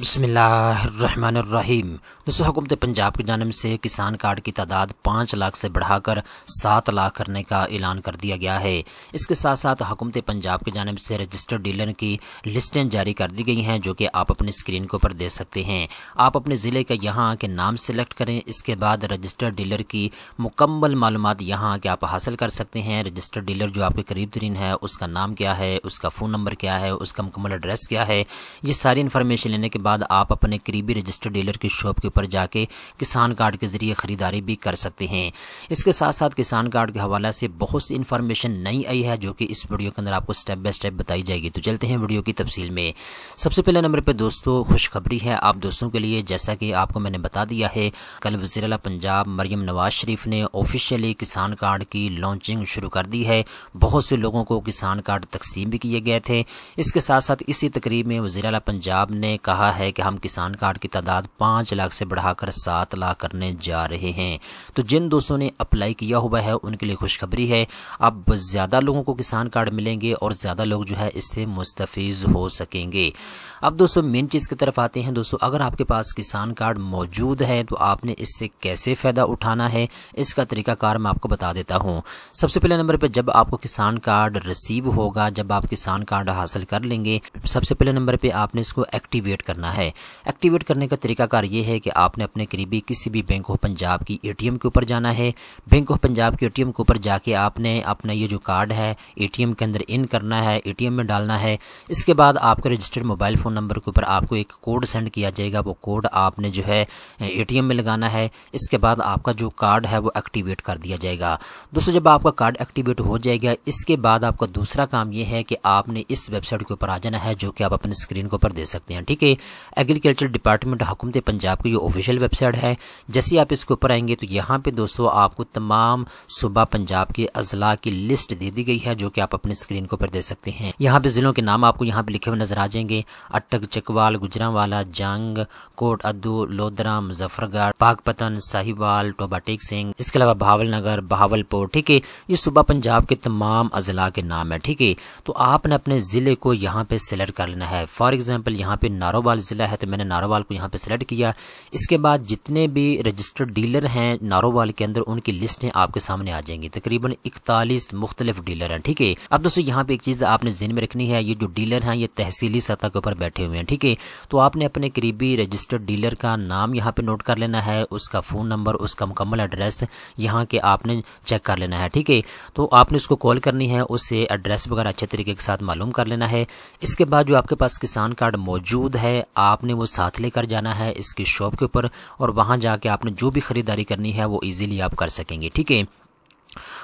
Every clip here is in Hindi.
बसमिल्ल दोस्तों हुकूमत पंजाब की जानब से किसान कार्ड की तादाद पाँच लाख से बढ़ाकर सात लाख करने का ऐलान कर दिया गया है इसके साथ साथ हुकूमत पंजाब की जानब से रजिस्टर्ड डीलर की लिस्टें जारी कर दी गई हैं जो कि आप अपनी स्क्रीन के ऊपर दे सकते हैं आप अपने ज़िले का यहाँ आके नाम सेलेक्ट करें इसके बाद रजिस्टर्ड डीलर की मुकम्मल मालूम यहाँ आके आप हासिल कर सकते हैं रजिस्टर्ड डीलर जो आपके करीब तरीन है उसका नाम क्या है उसका फ़ोन नंबर क्या है उसका मुकम्मल एड्रेस क्या है ये सारी इन्फॉर्मेशन लेने के बाद आप अपने करीबी रजिस्टर्ड डीलर की शॉप के ऊपर जाके किसान कार्ड के ज़रिए ख़रीदारी भी कर सकते हैं इसके साथ साथ किसान कार्ड के हवाले से बहुत सी इन्फॉर्मेशन नई आई है जो कि इस वीडियो के अंदर आपको स्टेप बाय स्टेप बताई जाएगी तो चलते हैं वीडियो की तफसील में सबसे पहले नंबर पर दोस्तों खुशखबरी है आप दोस्तों के लिए जैसा कि आपको मैंने बता दिया है कल वजीर पंजाब मरियम नवाज शरीफ ने ऑफिशियली किसान कार्ड की लॉन्चिंग शुरू कर दी है बहुत से लोगों को किसान कार्ड तकसीम भी किए गए थे इसके साथ साथ इसी तकरीब में वजीर पंजाब ने कहा है कि हम किसान कार्ड की तादाद पाँच लाख से बढ़ाकर सात लाख करने जा रहे हैं तो जिन दोस्तों ने अप्लाई किया हुआ है उनके लिए खुशखबरी है अब ज़्यादा लोगों को किसान कार्ड मिलेंगे और ज़्यादा लोग जो है इससे मुस्तफ़ हो सकेंगे अब दोस्तों मेन चीज़ की तरफ आते हैं दोस्तों अगर आपके पास किसान कार्ड मौजूद है तो आपने इससे कैसे फ़ायदा उठाना है इसका तरीकाकार मैं आपको बता देता हूँ सबसे पहले नंबर पर जब आपको किसान कार्ड रिसीव होगा जब आप किसान कार्ड हासिल कर लेंगे सबसे पहले नंबर पर आपने इसको एक्टिवेट करना करना है एक्टिवेट करने का तरीकाकार ये है कि आपने अपने करीबी किसी भी बैंक ऑफ पंजाब की ए के ऊपर जाना है बैंक ऑफ पंजाब के ए के ऊपर जाके आपने अपना ये जो कार्ड है ए के अंदर इन करना है ए में डालना है इसके बाद आपके रजिस्टर्ड मोबाइल फ़ोन नंबर के ऊपर आपको एक कोड सेंड किया जाएगा वो कोड आपने जो है ए में लगाना है इसके बाद आपका जो कार्ड है वो एक्टिवेट कर दिया जाएगा दोस्तों जब आपका कार्ड एक्टिवेट हो जाएगा इसके बाद आपका दूसरा काम ये है कि आपने इस वेबसाइट के ऊपर आ जाना है जो कि आप अपने स्क्रीन के ऊपर दे सकते हैं ठीक है एग्रीकल्चर डिपार्टमेंट हुकूमत पंजाब की ये ऑफिशियल वेबसाइट है जैसे आप इसके ऊपर आएंगे तो यहाँ पे दोस्तों आपको तमाम सूबा पंजाब के अजला की लिस्ट दे दी गई है जो कि आप अपने स्क्रीन के ऊपर दे सकते हैं यहाँ पे ज़िलों के नाम आपको यहाँ पे लिखे हुए नजर आ जाएंगे अटक चकवाल गुजरावाला जंग कोट अद्दू लोधरा मुजफ्फरगढ़ पाकपतन साहिवाल टोबाटेक सिंह इसके अलावा भावल नगर बहावलपुर ठीक है ये सूबा पंजाब के तमाम अजला के नाम है ठीक है तो आपने अपने ज़िले को यहाँ पे सिलेक्ट कर लेना है फॉर एग्जाम्पल यहाँ पे नारोबाल सिलसिला है तो मैंने नारोवाल को यहाँ पे सेलेक्ट किया इसके बाद जितने भी रजिस्टर्ड डीलर हैं नारोवाल के अंदर उनकी लिस्टें आपके सामने आ जाएंगी तकरीबन इकतालीस मुख्तलिफ डीलर हैं ठीक है अब दोस्तों यहाँ पे एक चीज़ आपने जिन में रखनी है ये जो डीलर हैं ये तहसीली सतह के ऊपर बैठे हुए हैं ठीक है तो आपने अपने करीबी रजिस्टर्ड डीलर का नाम यहाँ पे नोट कर लेना है उसका फ़ोन नंबर उसका मुकम्मल एड्रेस यहाँ के आपने चेक कर लेना है ठीक है तो आपने उसको कॉल करनी है उससे एड्रेस वगैरह अच्छे तरीके के साथ मालूम कर लेना है इसके बाद जो आपके पास किसान कार्ड मौजूद है आपने वो साथ लेकर जाना है इसकी शॉप के ऊपर और वहाँ जाके आपने जो भी ख़रीदारी करनी है वो ईजिली आप कर सकेंगे ठीक है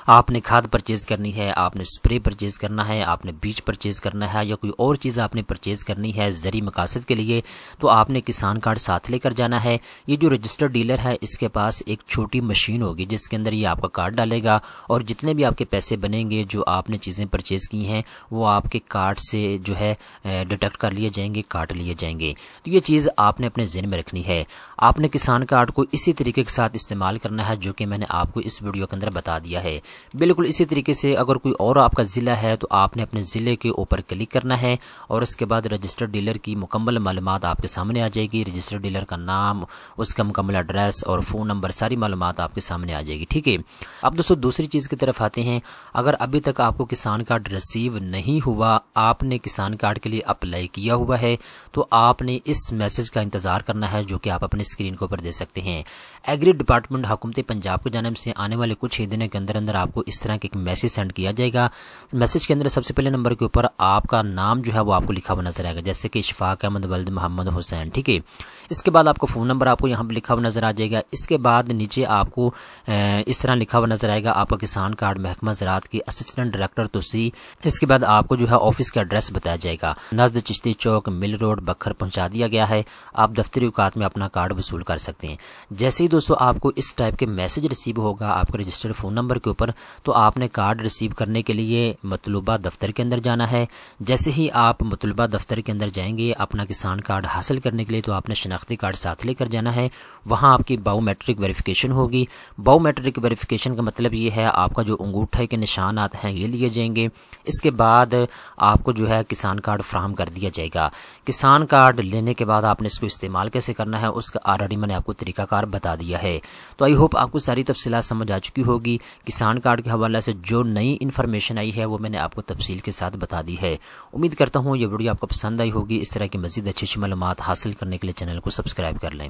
आपने खाद परचेज करनी है आपने स्प्रे परचेज करना है आपने बीज परचेज करना है या कोई और चीज़ आपने परचेज करनी है ज़री मकासद के लिए तो आपने किसान कार्ड साथ लेकर जाना है ये जो रजिस्टर्ड डीलर है इसके पास एक छोटी मशीन होगी जिसके अंदर ये आपका कार्ड डालेगा और जितने भी आपके पैसे बनेंगे जो आपने चीज़ें परचेज़ की हैं वो आपके कार्ड से जो है डिटेक्ट कर लिए जाएंगे काट लिए जाएंगे तो ये चीज़ आपने अपने जहन में रखनी है आपने किसान कार्ड को इसी तरीके के साथ इस्तेमाल करना है जो कि मैंने आपको इस वीडियो के अंदर बता दिया किया है बिल्कुल इसी तरीके से अगर कोई और आपका ज़िला है तो आपने अपने ज़िले के ऊपर क्लिक करना है और उसके बाद रजिस्टर्ड डीलर की मुकम्मल मालूम आपके सामने आ जाएगी रजिस्टर्ड डीलर का नाम उसका मुकम्मल एड्रेस और फ़ोन नंबर सारी मालूम आपके सामने आ जाएगी ठीक है अब दोस्तों दूसरी चीज़ की तरफ आते हैं अगर अभी तक आपको किसान कार्ड रिसीव नहीं हुआ आपने किसान कार्ड के लिए अप्लाई किया हुआ है तो आपने इस मैसेज का इंतज़ार करना है जो कि आप अपनी स्क्रीन के ऊपर दे सकते हैं एग्री डिपार्टमेंट हुकूमती पंजाब की जानब से आने वाले कुछ ही दिनों के अंदर अंदर अंदर आपको इस तरह के एक मैसेज सेंड किया जाएगा मैसेज के अंदर सबसे पहले नंबर के ऊपर आपका नाम जो है वो आपको लिखा हुआ नजर आएगा जैसे कि इशफाक अहमद वल्द मोहम्मद हुसैन ठीक है इसके बाद आपको फ़ोन नंबर आपको यहाँ पर लिखा हुआ नजर आ जाएगा इसके बाद नीचे आपको इस तरह लिखा हुआ नजर आएगा आपका किसान कार्ड महकमा ज़रात की असिस्टेंट डायरेक्टर तुसी इसके बाद आपको जो है ऑफिस का एड्रेस बताया जाएगा नजद चिश्ती चौक मिल रोड बखर पहुंचा दिया गया है आप दफ्तरी औकात में अपना कार्ड वसूल कर सकते हैं जैसे ही दोस्तों आपको इस टाइप के मैसेज रिसीव होगा आपके रजिस्टर्ड फ़ोन नंबर के ऊपर तो आपने कार्ड रिसीव करने के लिए मतलूबा दफ्तर के अंदर जाना है जैसे ही आप मतलूबा दफ्तर के अंदर जाएंगे अपना किसान कार्ड हासिल करने के लिए तो आपने शनाख्ती कार्ड साथ लेकर जाना है वहाँ आपकी बायोमेट्रिक वेरिफिकेशन होगी बायोमेट्रिक वेरिफिकेशन का मतलब ये है आपका जो अंगूठे के निशान आते हैं ये लिए जाएंगे इसके बाद आपको जो है किसान कार्ड फ्राहम कर दिया जाएगा किसान कार्ड लेने के बाद आपने इसको इस्तेमाल कैसे करना है उसका ऑलरेडी मैंने आपको तरीकाकार बता दिया है तो आई होप आपको सारी तफसीत समझ आ चुकी होगी किसान कार्ड के हवाले से जो नई इन्फॉर्मेशन आई है वो मैंने आपको तफसील के साथ बता दी है उम्मीद करता हूँ ये वीडियो आपको पसंद आई होगी इस तरह की मजीद अच्छी अच्छी मालूम हासिल करने के लिए चैनल को सब्सक्राइब कर लें